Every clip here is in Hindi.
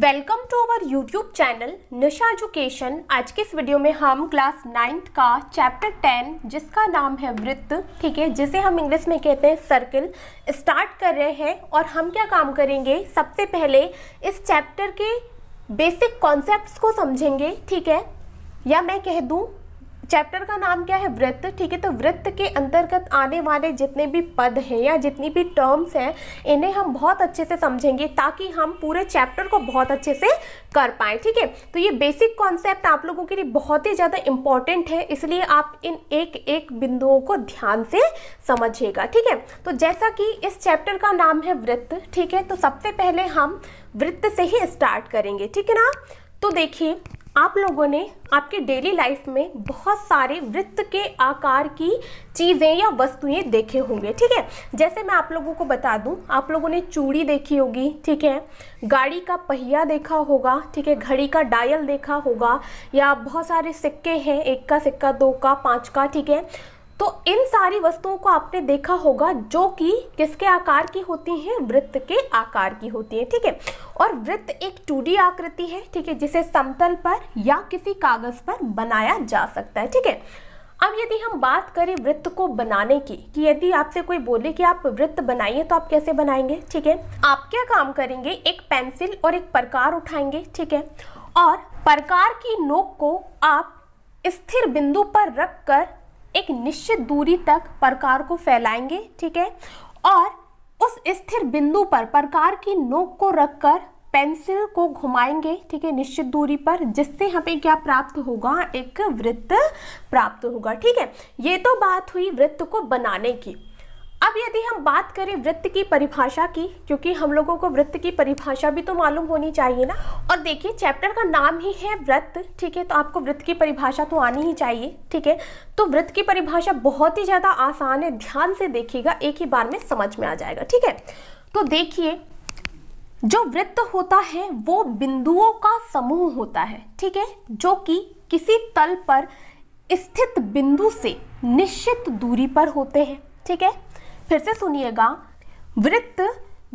welcome to our YouTube channel Nisha education आज के इस वीडियो में हम क्लास नाइन्थ का चैप्टर टेन जिसका नाम है वृत्त ठीक है जिसे हम इंग्लिश में कहते हैं सर्कल स्टार्ट कर रहे हैं और हम क्या काम करेंगे सबसे पहले इस चैप्टर के बेसिक कॉन्सेप्ट्स को समझेंगे ठीक है या मैं कह दूँ चैप्टर का नाम क्या है वृत्त ठीक है तो वृत्त के अंतर्गत आने वाले जितने भी पद हैं या जितनी भी टर्म्स हैं इन्हें हम बहुत अच्छे से समझेंगे ताकि हम पूरे चैप्टर को बहुत अच्छे से कर पाए ठीक है तो ये बेसिक कॉन्सेप्ट आप लोगों के लिए बहुत ही ज़्यादा इंपॉर्टेंट है इसलिए आप इन एक एक बिंदुओं को ध्यान से समझिएगा ठीक है तो जैसा कि इस चैप्टर का नाम है वृत्त ठीक है तो सबसे पहले हम वृत्त से ही स्टार्ट करेंगे ठीक है ना तो देखिए आप लोगों ने आपके डेली लाइफ में बहुत सारे वृत्त के आकार की चीज़ें या वस्तुएं देखे होंगे ठीक है जैसे मैं आप लोगों को बता दूं आप लोगों ने चूड़ी देखी होगी ठीक है गाड़ी का पहिया देखा होगा ठीक है घड़ी का डायल देखा होगा या बहुत सारे सिक्के हैं एक का सिक्का दो का पाँच का ठीक है तो इन सारी वस्तुओं को आपने देखा होगा जो कि किसके आकार की होती हैं वृत्त के आकार की होती है ठीक है और वृत्त एक टू आकृति है ठीक है जिसे समतल पर या किसी कागज पर बनाया जा सकता है ठीक है अब यदि हम बात करें वृत्त को बनाने की कि यदि आपसे कोई बोले कि आप वृत्त बनाइए तो आप कैसे बनाएंगे ठीक है आप क्या काम करेंगे एक पेंसिल और एक प्रकार उठाएंगे ठीक है और प्रकार की नोक को आप स्थिर बिंदु पर रखकर एक निश्चित दूरी तक प्रकार को फैलाएंगे ठीक है और उस स्थिर बिंदु पर प्रकार की नोक को रखकर पेंसिल को घुमाएंगे ठीक है निश्चित दूरी पर जिससे हमें क्या प्राप्त होगा एक वृत्त प्राप्त होगा ठीक है ये तो बात हुई वृत्त को बनाने की अब यदि हम बात करें वृत्त की परिभाषा की क्योंकि हम लोगों को वृत्त की परिभाषा भी तो मालूम होनी चाहिए ना और देखिए चैप्टर का नाम ही है वृत्त ठीक है तो आपको वृत्त की परिभाषा तो आनी ही चाहिए ठीक है तो वृत्त की परिभाषा बहुत ही ज़्यादा आसान है ध्यान से देखिएगा एक ही बार में समझ में आ जाएगा ठीक है तो देखिए जो वृत्त होता है वो बिंदुओं का समूह होता है ठीक है जो कि किसी तल पर स्थित बिंदु से निश्चित दूरी पर होते हैं ठीक है फिर से सुनिएगा वृत्त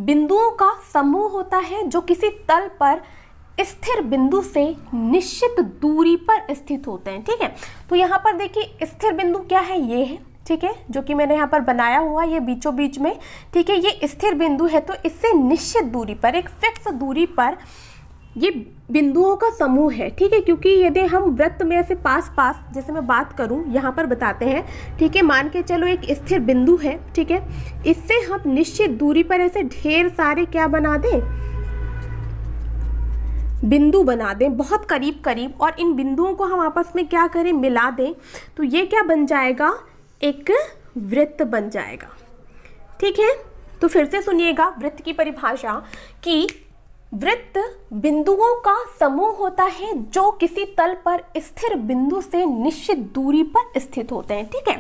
बिंदुओं का समूह होता है जो किसी तल पर स्थिर बिंदु से निश्चित दूरी पर स्थित होते हैं ठीक है तो यहाँ पर देखिए स्थिर बिंदु क्या है ये है ठीक है जो कि मैंने यहाँ पर बनाया हुआ ये बीचों बीच में ठीक है ये स्थिर बिंदु है तो इससे निश्चित दूरी पर एक फिक्स दूरी पर ये बिंदुओं का समूह है ठीक है क्योंकि यदि हम वृत्त में ऐसे पास पास जैसे मैं बात करूं यहाँ पर बताते हैं ठीक है मान के चलो एक स्थिर बिंदु है ठीक है इससे हम निश्चित दूरी पर ऐसे ढेर सारे क्या बना दें बिंदु बना दें बहुत करीब करीब और इन बिंदुओं को हम आपस में क्या करें मिला दें तो ये क्या बन जाएगा एक वृत्त बन जाएगा ठीक है तो फिर से सुनिएगा वृत्त की परिभाषा कि वृत्त बिंदुओं का समूह होता है जो किसी तल पर स्थिर बिंदु से निश्चित दूरी पर स्थित होते हैं ठीक है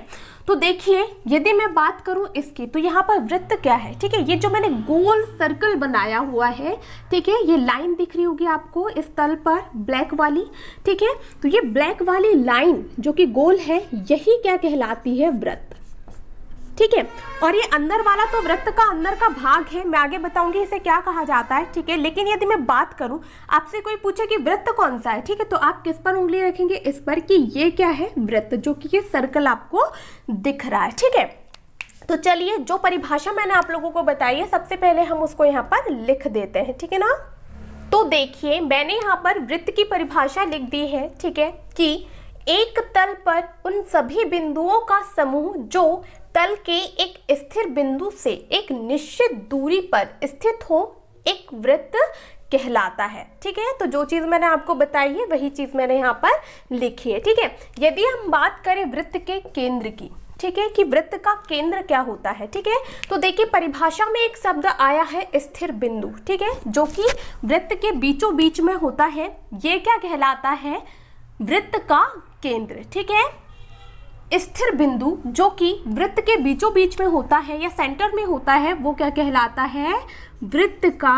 तो देखिए यदि मैं बात करूं इसकी तो यहाँ पर वृत्त क्या है ठीक है ये जो मैंने गोल सर्कल बनाया हुआ है ठीक है ये लाइन दिख रही होगी आपको इस तल पर ब्लैक वाली ठीक है तो ये ब्लैक वाली लाइन जो कि गोल है यही क्या कहलाती है व्रत ठीक है और ये अंदर वाला तो व्रत का अंदर का भाग है मैं आगे बताऊंगी इसे क्या कहा जाता है ठीक है लेकिन यदि मैं बात करूं आपसे कोई पूछे कि व्रत कौन सा है ठीक है तो आप किस पर उंगली रखेंगे इस पर कि ये क्या है व्रत जो कि ये सर्कल आपको दिख रहा है ठीक है तो चलिए जो परिभाषा मैंने आप लोगों को बताई है सबसे पहले हम उसको यहाँ पर लिख देते हैं ठीक है ना तो देखिए मैंने यहाँ पर वृत्त की परिभाषा लिख दी है ठीक है कि एक तल पर उन सभी बिंदुओं का समूह जो तल के एक स्थिर बिंदु से एक निश्चित दूरी पर स्थित हो एक वृत्त कहलाता है ठीक है तो जो चीज़ मैंने आपको बताई है वही चीज़ मैंने यहाँ पर लिखी है ठीक है यदि हम बात करें वृत्त के केंद्र की ठीक है कि वृत्त का केंद्र क्या होता है ठीक है तो देखिए परिभाषा में एक शब्द आया है स्थिर बिंदु ठीक है जो कि वृत्त के बीचों बीच में होता है ये क्या कहलाता है वृत्त का केंद्र ठीक है स्थिर बिंदु जो कि वृत्त के बीचों बीच में होता है या सेंटर में होता है वो क्या कहलाता है वृत्त का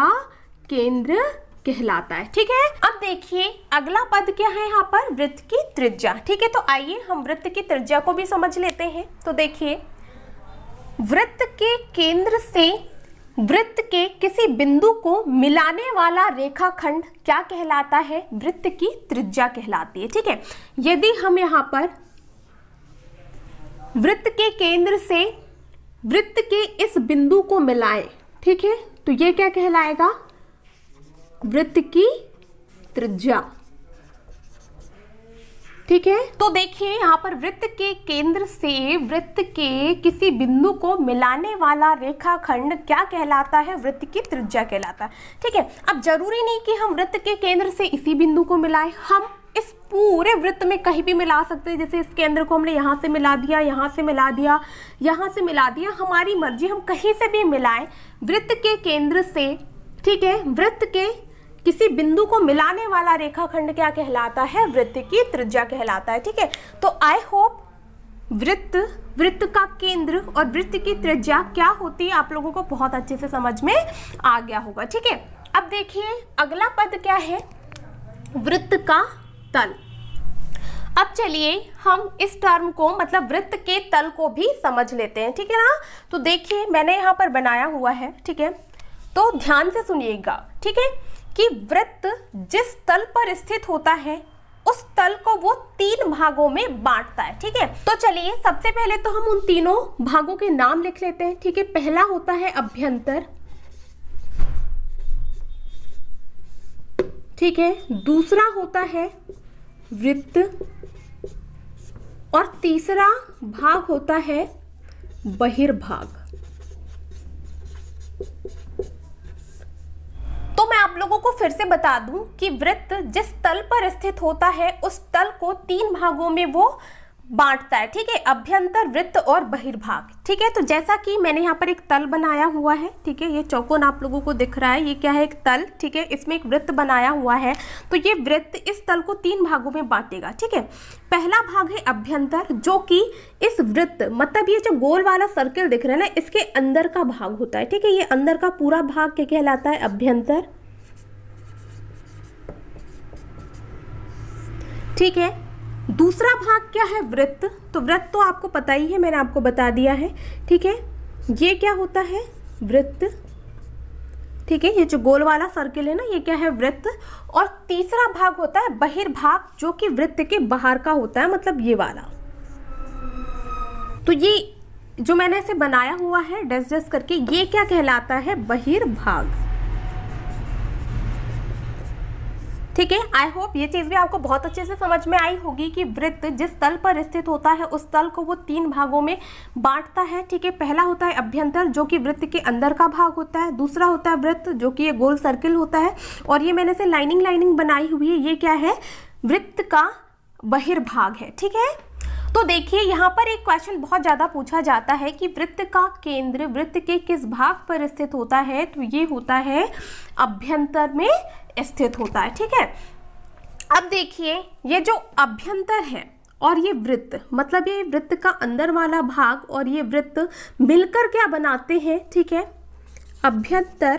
केंद्र कहलाता है ठीक है अब देखिए अगला पद क्या है यहाँ पर वृत्त की त्रिज्या ठीक है तो आइए हम वृत्त की त्रिज्या को भी समझ लेते हैं तो देखिए वृत्त के केंद्र से वृत्त के किसी बिंदु को मिलाने वाला रेखाखंड क्या कहलाता है वृत्त की त्रिज्या कहलाती है ठीक है यदि हम यहाँ पर वृत्त के केंद्र से वृत्त के इस बिंदु को मिलाए ठीक है तो ये क्या कहलाएगा वृत्त की त्रिज्या ठीक है तो देखिए यहां पर वृत्त के केंद्र से वृत्त के किसी बिंदु को मिलाने वाला रेखाखंड क्या कहलाता है वृत्त की त्रिज्या कहलाता है ठीक है अब जरूरी नहीं कि हम वृत्त के केंद्र से इसी बिंदु को मिलाएं हम इस पूरे वृत्त में कहीं भी मिला सकते हैं जैसे इस केंद्र को हमने यहाँ से मिला दिया यहाँ से मिला दिया यहाँ से मिला दिया हमारी मर्जी हम कहीं से भी मिलाएं वृत्त के केंद्र से ठीक है वृत्त के किसी बिंदु को मिलाने वाला रेखाखंड क्या कहलाता है वृत्त की त्रिज्या कहलाता है ठीक है तो आई होप वृत्त वृत्त का केंद्र और वृत्त की त्रिज्या क्या होती है आप लोगों को बहुत अच्छे से समझ में आ गया होगा ठीक है अब देखिए अगला पद क्या है वृत्त का तल अब चलिए हम इस टर्म को मतलब वृत्त के तल को भी समझ लेते हैं ठीक है ना तो देखिए मैंने यहाँ पर बनाया हुआ है ठीक है तो ध्यान से सुनिएगा ठीक है कि वृत्त जिस तल पर स्थित होता है उस तल को वो तीन भागों में बांटता है ठीक है तो चलिए सबसे पहले तो हम उन तीनों भागों के नाम लिख लेते हैं ठीक है पहला होता है अभ्यंतर ठीक है दूसरा होता है वृत्त और तीसरा भाग होता है बहिर्भाग तो मैं आप लोगों को फिर से बता दूं कि वृत्त जिस तल पर स्थित होता है उस तल को तीन भागों में वो बांटता है ठीक है अभ्यंतर वृत्त और बहिर्भाग ठीक है तो जैसा कि मैंने यहाँ पर एक तल बनाया हुआ है ठीक है ये चौकोन आप लोगों को दिख रहा है ये क्या है एक तल ठीक है इसमें एक वृत्त बनाया हुआ है तो ये वृत्त इस तल को तीन भागों में बांटेगा ठीक है पहला भाग है अभ्यंतर जो कि इस वृत्त मतलब ये जो गोल वाला सर्किल दिख रहा है ना इसके अंदर का भाग होता है ठीक है ये अंदर का पूरा भाग क्या कहलाता है अभ्यंतर ठीक है दूसरा भाग क्या है वृत्त तो वृत्त तो आपको पता ही है मैंने आपको बता दिया है ठीक है ये क्या होता है वृत्त ठीक है ये जो गोल वाला सर्किल है ना ये क्या है वृत्त और तीसरा भाग होता है बहिर्भाग जो कि वृत्त के बाहर का होता है मतलब ये वाला तो ये जो मैंने इसे बनाया हुआ है डस डस करके ये क्या कहलाता है बहिर्भाग ठीक है आई होप ये चीज़ भी आपको बहुत अच्छे से समझ में आई होगी कि वृत्त जिस तल पर स्थित होता है उस तल को वो तीन भागों में बांटता है ठीक है पहला होता है अभ्यंतर जो कि वृत्त के अंदर का भाग होता है दूसरा होता है वृत्त जो कि ये गोल सर्किल होता है और ये मैंने से लाइनिंग लाइनिंग बनाई हुई है ये क्या है वृत्त का बहिर्भाग है ठीक है तो देखिए यहाँ पर एक क्वेश्चन बहुत ज़्यादा पूछा जाता है कि वृत्त का केंद्र वृत्त के किस भाग पर स्थित होता है तो ये होता है अभ्यंतर में स्थित होता है ठीक है अब देखिए ये जो अभ्यंतर है और ये वृत्त मतलब ये वृत्त का अंदर वाला भाग और ये वृत्त मिलकर क्या बनाते हैं ठीक है अभ्यंतर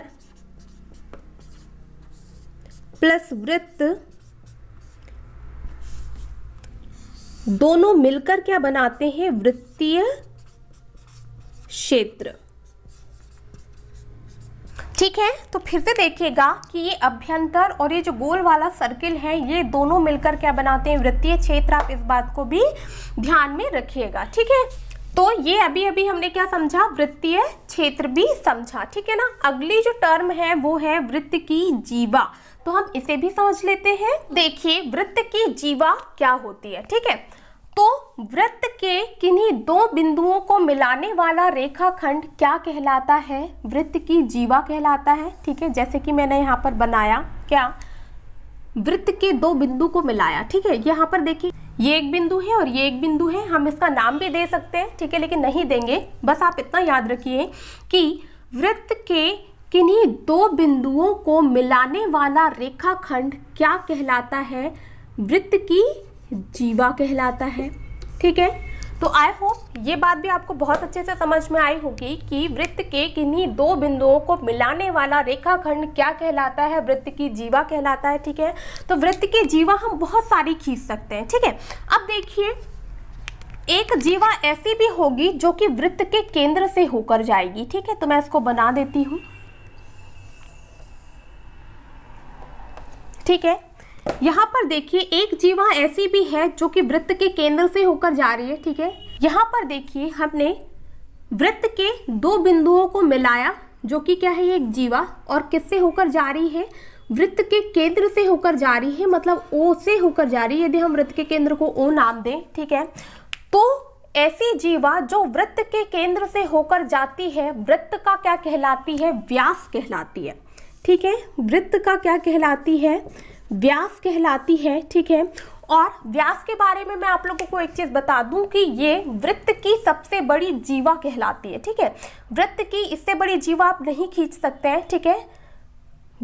प्लस वृत्त दोनों मिलकर क्या बनाते हैं वृत्तीय क्षेत्र ठीक है तो फिर से देखिएगा कि ये अभ्यंतर और ये जो गोल वाला सर्किल है ये दोनों मिलकर क्या बनाते हैं वृत्तीय क्षेत्र आप इस बात को भी ध्यान में रखिएगा ठीक है तो ये अभी अभी हमने क्या समझा वृत्तीय क्षेत्र भी समझा ठीक है ना अगली जो टर्म है वो है वृत्त की जीवा तो हम इसे भी समझ लेते हैं देखिए वृत्त की जीवा क्या होती है ठीक है तो वृत्त के किन्हीं दो बिंदुओं को मिलाने वाला रेखाखंड क्या कहलाता है वृत्त की जीवा कहलाता है ठीक है जैसे कि मैंने यहाँ पर बनाया क्या वृत्त के दो बिंदु को मिलाया ठीक है यहाँ पर देखिए ये एक बिंदु है और ये एक बिंदु है हम इसका नाम भी दे सकते हैं ठीक है लेकिन नहीं देंगे बस आप इतना याद रखिए कि वृत्त के किन्हीं दो बिंदुओं को मिलाने वाला रेखाखंड क्या कहलाता है वृत्त की जीवा कहलाता है ठीक है तो आई होप ये बात भी आपको बहुत अच्छे से समझ में आई होगी कि वृत्त के किन्हीं दो बिंदुओं को मिलाने वाला रेखाखंड क्या कहलाता है वृत्त की जीवा कहलाता है ठीक है तो वृत्त की जीवा हम बहुत सारी खींच सकते हैं ठीक है अब देखिए एक जीवा ऐसी भी होगी जो कि वृत्त के केंद्र से होकर जाएगी ठीक है तो मैं इसको बना देती हूँ ठीक है यहाँ पर देखिए एक जीवा ऐसी भी है जो कि वृत्त के केंद्र से होकर जा रही है ठीक है यहाँ पर देखिए हमने वृत्त के दो बिंदुओं को मिलाया जो कि क्या है एक जीवा और किससे होकर जा रही है वृत्त के केंद्र से होकर जा रही है मतलब ओ से होकर जा रही है यदि हम वृत्त के केंद्र को ओ नाम दें ठीक है तो ऐसी जीवा जो वृत्त के केंद्र से होकर जाती है वृत्त का क्या कहलाती है व्यास कहलाती है ठीक है वृत्त का क्या कहलाती है व्यास कहलाती है ठीक है और व्यास के बारे में मैं आप लोगों को एक चीज़ बता दूं कि ये वृत्त की सबसे बड़ी जीवा कहलाती है ठीक है वृत्त की इससे बड़ी जीवा आप नहीं खींच सकते हैं ठीक है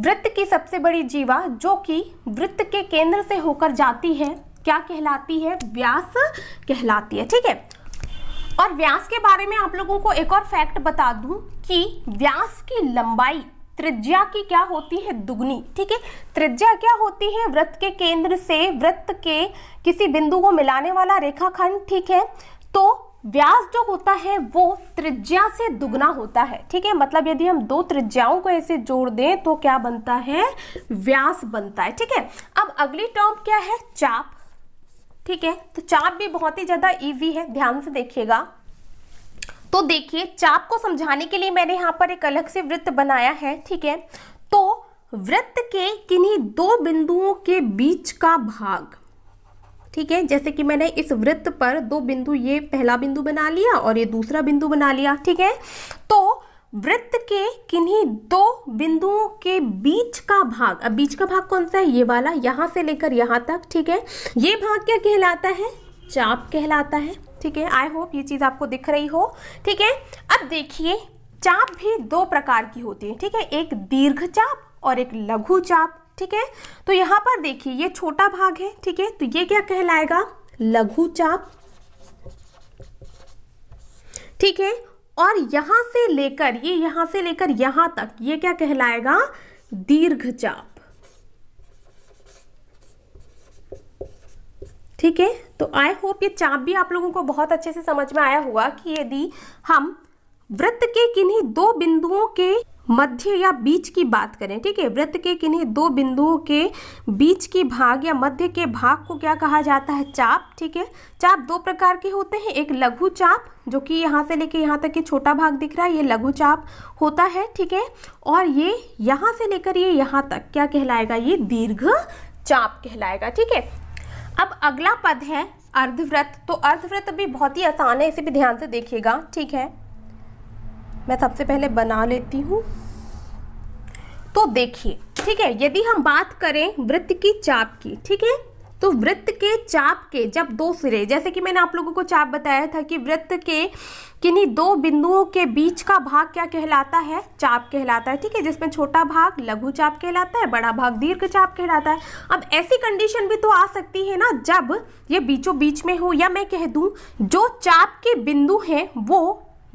वृत्त की सबसे बड़ी जीवा जो कि वृत्त के केंद्र से होकर जाती है क्या कहलाती है व्यास कहलाती है ठीक है और व्यास के बारे में आप लोगों को एक और फैक्ट बता दूं कि व्यास की लंबाई त्रिज्या की क्या होती है दुगनी ठीक है त्रिज्या क्या होती है वृत्त के केंद्र से वृत्त के किसी बिंदु को मिलाने वाला रेखाखंड ठीक है तो व्यास जो होता है वो त्रिज्या से दुगना होता है ठीक है मतलब यदि हम दो त्रिज्याओं को ऐसे जोड़ दें तो क्या बनता है व्यास बनता है ठीक है अब अगली टर्म क्या है चाप ठीक है तो चाप भी बहुत ही ज़्यादा ईजी है ध्यान से देखिएगा तो देखिए चाप को समझाने के लिए मैंने यहाँ पर एक अलग से वृत्त बनाया है ठीक है तो वृत्त के किन्हीं दो बिंदुओं के बीच का भाग ठीक है जैसे कि मैंने इस वृत्त पर दो बिंदु ये पहला बिंदु बना लिया और ये दूसरा बिंदु बना लिया ठीक है तो वृत्त के किन्हीं दो बिंदुओं के बीच का भाग अब बीच का भाग कौन सा है ये वाला यहां से लेकर यहां तक ठीक है ये भाग क्या कहलाता है चाप कहलाता है ठीक है आई होप ये चीज़ आपको दिख रही हो ठीक है अब देखिए चाप भी दो प्रकार की होती है ठीक है एक दीर्घ चाप और एक लघु चाप ठीक है तो यहां पर देखिए ये छोटा भाग है ठीक है तो ये क्या कहलाएगा लघु चाप ठीक है और यहां से लेकर ये यहां से लेकर यहां तक ये क्या कहलाएगा दीर्घ चाप ठीक है तो आई होप ये चाप भी आप लोगों को बहुत अच्छे से समझ में आया होगा कि यदि हम वृत्त के किन्हीं दो बिंदुओं के मध्य या बीच की बात करें ठीक है वृत्त के किन्हीं दो बिंदुओं के बीच की भाग या मध्य के भाग को क्या कहा जाता है चाप ठीक है चाप दो प्रकार के होते हैं एक लघु चाप जो कि यहाँ से लेकर यहाँ तक ये छोटा भाग दिख रहा है ये लघु चाप होता है ठीक है और ये यहाँ से लेकर ये यहाँ तक क्या कहलाएगा ये दीर्घ चाप कहलाएगा ठीक है अब अगला पद है अर्धव्रत तो अर्धव्रत भी बहुत ही आसान है इसे भी ध्यान से देखिएगा ठीक है मैं सबसे पहले बना लेती हूँ तो देखिए ठीक है यदि हम बात करें वृत्त की चाप की ठीक है तो वृत्त के चाप के जब दो सिरे जैसे कि मैंने आप लोगों को चाप बताया था कि वृत्त के किन्हीं दो बिंदुओं के बीच का भाग क्या कहलाता है चाप कहलाता है ठीक है जिसमें छोटा भाग लघु चाप कहलाता है बड़ा भाग दीर्घ चाप कहलाता है अब ऐसी कंडीशन भी तो आ सकती है ना जब ये बीचों बीच में हो या मैं कह दूं जो चाप के बिंदु हैं वो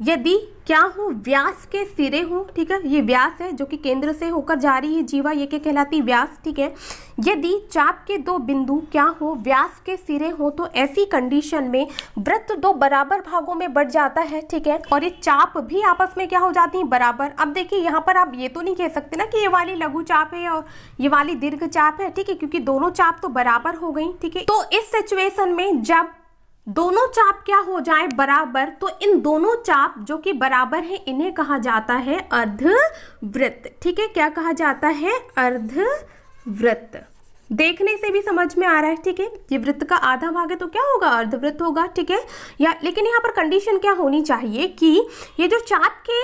यदि क्या हूँ व्यास के सिरे हूँ ठीक है ये व्यास है जो कि केंद्र से होकर जा रही है जीवा ये क्या कहलाती व्यास ठीक है यदि चाप के दो बिंदु क्या हो व्यास के सिरे हो तो ऐसी कंडीशन में वृत्त दो बराबर भागों में बढ़ जाता है ठीक है और ये चाप भी आपस में क्या हो जाती है बराबर अब देखिए यहाँ पर आप ये तो नहीं कह सकते ना कि ये वाली लघु चाप है और ये वाली दीर्घ चाप है ठीक है क्योंकि दोनों चाप तो बराबर हो गई ठीक है तो इस सिचुएशन में जब दोनों चाप क्या हो जाए बराबर तो इन दोनों चाप जो कि बराबर है इन्हें कहा जाता है अर्धवृत्त ठीक है क्या कहा जाता है अर्धवृत्त देखने से भी समझ में आ रहा है ठीक है ये वृत्त का आधा भाग है तो क्या होगा अर्धवृत्त होगा ठीक है या लेकिन यहाँ पर कंडीशन क्या होनी चाहिए कि ये जो चाप के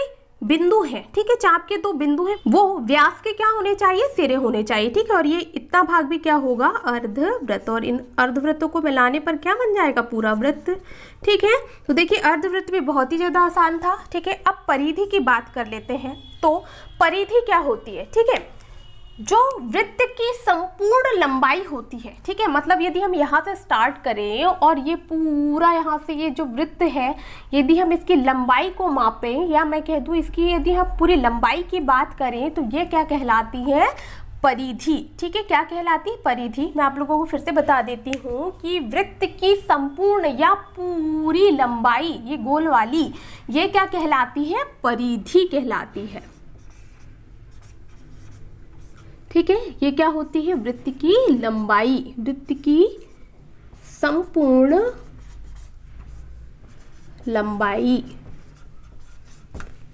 बिंदु है ठीक है चाप के दो बिंदु हैं वो व्यास के क्या होने चाहिए सिरे होने चाहिए ठीक है और ये इतना भाग भी क्या होगा अर्धव्रत और इन अर्धव्रतों को मिलाने पर क्या बन जाएगा पूरा व्रत ठीक है तो देखिए अर्धव्रत भी बहुत ही ज़्यादा आसान था ठीक है अब परिधि की बात कर लेते हैं तो परिधि क्या होती है ठीक है जो वृत्त की संपूर्ण लंबाई होती है ठीक है मतलब यदि हम यहाँ से स्टार्ट करें और ये पूरा यहाँ से ये जो वृत्त है यदि हम इसकी लंबाई को मापें या मैं कह दूँ इसकी यदि हम पूरी लंबाई की बात करें तो ये क्या कहलाती है परिधि ठीक है क्या कहलाती है परिधि मैं आप लोगों को फिर से बता देती हूँ कि वृत्त की संपूर्ण या पूरी लंबाई ये गोल वाली ये क्या कहलाती है परिधि कहलाती है ठीक है ये क्या होती है वृत्त की लंबाई वृत्त की संपूर्ण लंबाई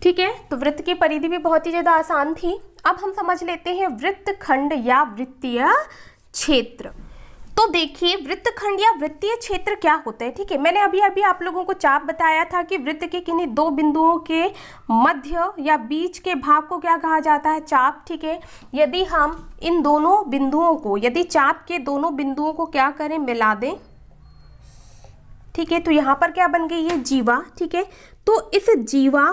ठीक है तो वृत्त की परिधि भी बहुत ही ज़्यादा आसान थी अब हम समझ लेते हैं वृत्त खंड या वृत्तीय क्षेत्र तो देखिए वृत्त खंड या वृत्तीय क्षेत्र क्या होता है ठीक है मैंने अभी अभी आप लोगों को चाप बताया था कि वृत्त के किन्हीं दो बिंदुओं के मध्य या बीच के भाग को क्या कहा जाता है चाप ठीक है यदि हम इन दोनों बिंदुओं को यदि चाप के दोनों बिंदुओं को क्या करें मिला दें ठीक है तो यहाँ पर क्या बन गई है जीवा ठीक है तो इस जीवा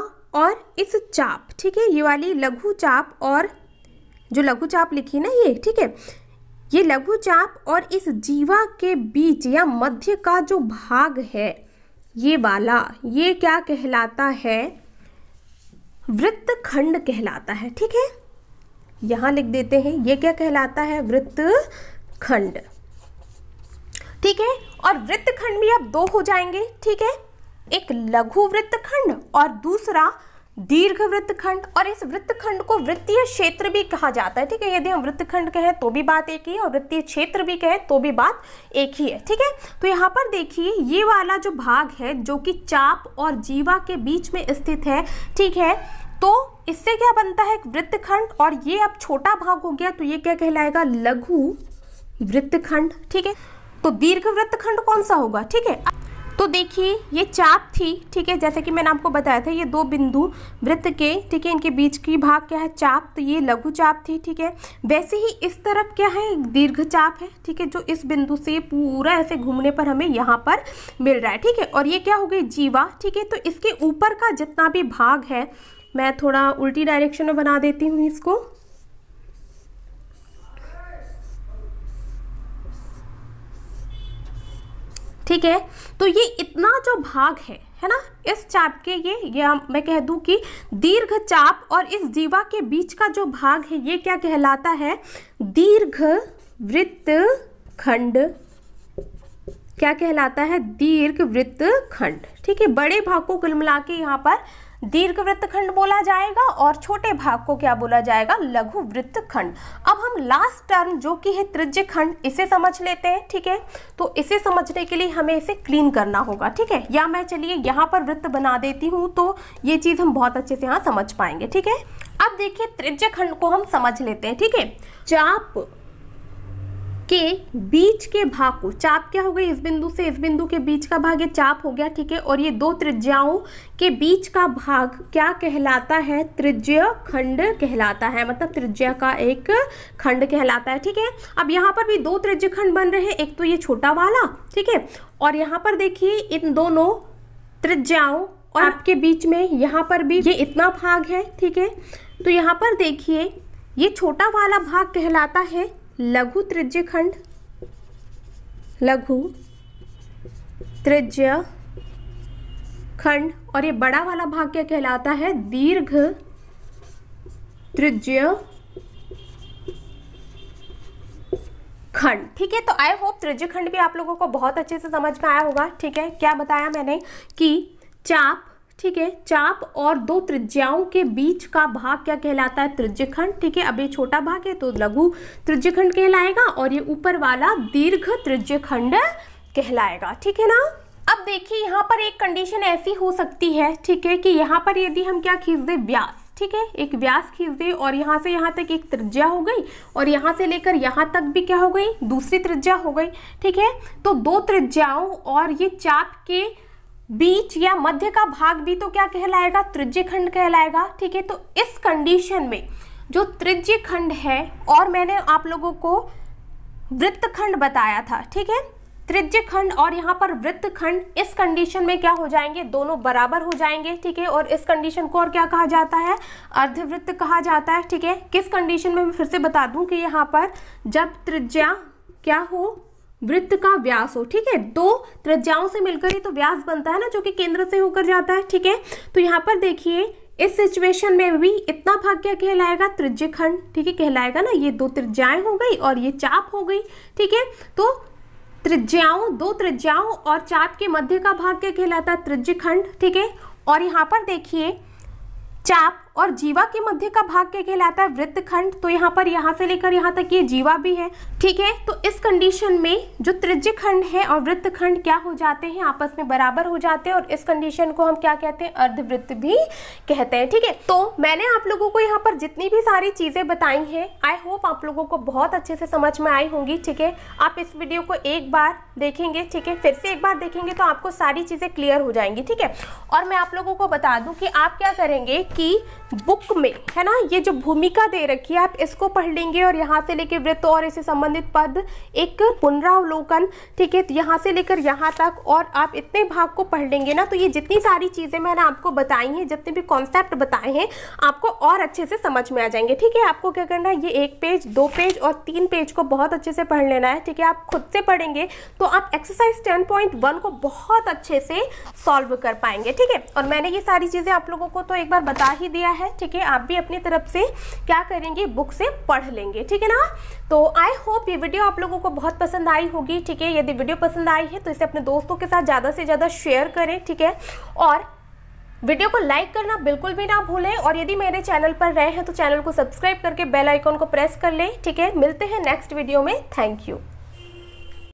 और इस चाप ठीक है ये वाली लघु चाप और जो लघु चाप लिखी ना ये ठीक है ये लघु चाप और इस जीवा के बीच या मध्य का जो भाग है ये वाला ये क्या कहलाता है वृत्त खंड कहलाता है ठीक है यहां लिख देते हैं ये क्या कहलाता है वृत्त खंड ठीक है और वृत्त खंड भी अब दो हो जाएंगे ठीक है एक लघु वृत्त खंड और दूसरा दीर्घ वृत्तखंड और इस वृत्तखंड को वृत्तीय क्षेत्र भी कहा जाता है ठीक है यदि हम वृत्तखंड कहें तो भी बात एक ही है और वृत्तीय क्षेत्र भी कहें तो भी बात एक ही है ठीक है तो यहाँ पर देखिए ये वाला जो भाग है जो कि चाप और जीवा के बीच में स्थित है ठीक है तो इससे क्या बनता है एक वृत्तखंड और ये अब छोटा भाग हो गया तो ये क्या कहलाएगा लघु वृत्तखंड ठीक है तो दीर्घ वृत्तखंड कौन सा होगा ठीक है तो देखिए ये चाप थी ठीक है जैसे कि मैंने आपको बताया था ये दो बिंदु वृत्त के ठीक है इनके बीच की भाग क्या है चाप तो ये लघु चाप थी ठीक है वैसे ही इस तरफ क्या है दीर्घ चाप है ठीक है जो इस बिंदु से पूरा ऐसे घूमने पर हमें यहाँ पर मिल रहा है ठीक है और ये क्या हो गई जीवा ठीक है तो इसके ऊपर का जितना भी भाग है मैं थोड़ा उल्टी डायरेक्शन में बना देती हूँ इसको ठीक है तो ये इतना जो भाग है है ना इस चाप के ये ये मैं कह दूं कि दीर्घ चाप और इस जीवा के बीच का जो भाग है ये क्या कहलाता है दीर्घ वृत्त खंड क्या कहलाता है दीर्घ वृत्त खंड ठीक है बड़े भाग को कुल मिला के यहाँ पर दीर्घ वृत्त खंड बोला जाएगा और छोटे भाग को क्या बोला जाएगा लघु वृत्त खंड अब हम लास्ट टर्म जो कि है त्रिज्य खंड इसे समझ लेते हैं ठीक है तो इसे समझने के लिए हमें इसे क्लीन करना होगा ठीक है या मैं चलिए यहाँ पर वृत्त बना देती हूँ तो ये चीज़ हम बहुत अच्छे से यहाँ समझ पाएंगे ठीक है अब देखिए त्रिज्य खंड को हम समझ लेते हैं ठीक है चाप के बीच के भाग को चाप क्या हो गई इस बिंदु से इस बिंदु के बीच का भाग ये चाप हो गया ठीक है और ये दो त्रिज्याओं के बीच का भाग क्या कहलाता है त्रिज्य खंड कहलाता है मतलब त्रिज्या का एक खंड कहलाता है ठीक है अब यहाँ पर भी दो त्रिज्य खंड बन रहे हैं एक तो ये छोटा वाला ठीक है और यहाँ पर देखिए इन दोनों त्रिज्याओं और आपके बीच में यहाँ पर भी ये इतना भाग है ठीक है तो यहाँ पर देखिए ये छोटा वाला भाग कहलाता है लघु त्रिज्य खंड लघु त्रिज्य खंड और ये बड़ा वाला भाग क्या कहलाता है दीर्घ त्रिज्य खंड ठीक है तो आई होप त्रिज्य खंड भी आप लोगों को बहुत अच्छे से समझ में आया होगा ठीक है क्या बताया मैंने कि चाप ठीक है चाप और दो त्रिज्याओं के बीच का भाग क्या कहलाता है त्रिज्यखंड ठीक है अब ये छोटा भाग है तो लघु त्रिज्यखंड कहलाएगा और ये ऊपर वाला दीर्घ त्रिज्यखंड कहलाएगा ठीक है ना अब देखिए यहाँ पर एक कंडीशन ऐसी हो सकती है ठीक है कि यहाँ पर यदि हम क्या खींच दें व्यास ठीक है एक व्यास खींच दे और यहाँ से यहाँ तक एक त्रिज्या हो गई और यहाँ से लेकर यहाँ तक भी क्या हो गई दूसरी त्रिज्या हो गई ठीक है तो दो त्रिज्याओं और ये चाप के बीच या मध्य का भाग भी तो क्या कहलाएगा त्रिज्य खंड कहलाएगा ठीक है तो इस कंडीशन में जो त्रिज्य खंड है और मैंने आप लोगों को वृत्त खंड बताया था ठीक है त्रिज्य खंड और यहाँ पर वृत्त खंड इस कंडीशन में क्या हो जाएंगे दोनों बराबर हो जाएंगे ठीक है और इस कंडीशन को और क्या कहा जाता है अर्धवृत्त कहा जाता है ठीक है किस कंडीशन में मैं फिर से बता दूं कि यहाँ पर जब त्रिज्या क्या हो वृत्त का व्यास हो ठीक है दो त्रिज्याओं से मिलकर ही तो व्यास बनता है ना जो कि केंद्र से होकर जाता है ठीक है तो यहाँ पर देखिए इस सिचुएशन में भी इतना भाग क्या कहलाएगा त्रिज्य खंड ठीक है कहलाएगा ना ये दो त्रिज्याएं हो गई और ये चाप हो गई ठीक है तो त्रिज्याओं दो त्रिज्याओं और चाप के मध्य का भाग क्या कहलाता है त्रिज्य खंड ठीक है और यहाँ पर देखिए चाप और जीवा के मध्य का भाग क्या कहलाता है वृत्त खंड तो यहाँ पर यहाँ से लेकर यहाँ तक ये जीवा भी है ठीक है तो इस कंडीशन में जो त्रिज्य खंड है और वृत्त खंड क्या हो जाते हैं आपस में बराबर हो जाते हैं और इस कंडीशन को हम क्या कहते हैं अर्धवृत्त भी कहते हैं ठीक है तो मैंने आप लोगों को यहाँ पर जितनी भी सारी चीज़ें बताई हैं आई होप आप लोगों को बहुत अच्छे से समझ में आई होंगी ठीक है आप इस वीडियो को एक बार देखेंगे ठीक है फिर से एक बार देखेंगे तो आपको सारी चीज़ें क्लियर हो जाएंगी ठीक है और मैं आप लोगों को बता दूँ कि आप क्या करेंगे कि बुक में है ना ये जो भूमिका दे रखी है आप इसको पढ़ लेंगे और यहाँ से लेकर वृत्त और इससे संबंधित पद एक पुनरावलोकन ठीक है तो यहाँ से लेकर यहाँ तक और आप इतने भाग को पढ़ लेंगे ना तो ये जितनी सारी चीज़ें मैंने आपको बताई हैं जितने भी कॉन्सेप्ट बताए हैं आपको और अच्छे से समझ में आ जाएंगे ठीक है आपको क्या करना है ये एक पेज दो पेज और तीन पेज को बहुत अच्छे से पढ़ लेना है ठीक है आप खुद से पढ़ेंगे तो आप एक्सरसाइज टेन पॉइंट वन को बहुत अच्छे से सॉल्व कर पाएंगे ठीक है और मैंने ये सारी चीज़ें आप लोगों को तो एक बार बता ही दिया है है ठीक है आप भी अपनी तरफ से क्या करेंगे बुक से पढ़ लेंगे ठीक है ना तो आई होप ये वीडियो आप लोगों को बहुत पसंद आई होगी ठीक है यदि वीडियो पसंद आई है तो इसे अपने दोस्तों के साथ ज़्यादा से ज़्यादा शेयर करें ठीक है और वीडियो को लाइक करना बिल्कुल भी ना भूलें और यदि मेरे चैनल पर रहे हैं तो चैनल को सब्सक्राइब करके बेल आइकॉन को प्रेस कर लें ठीक है मिलते हैं नेक्स्ट वीडियो में थैंक यू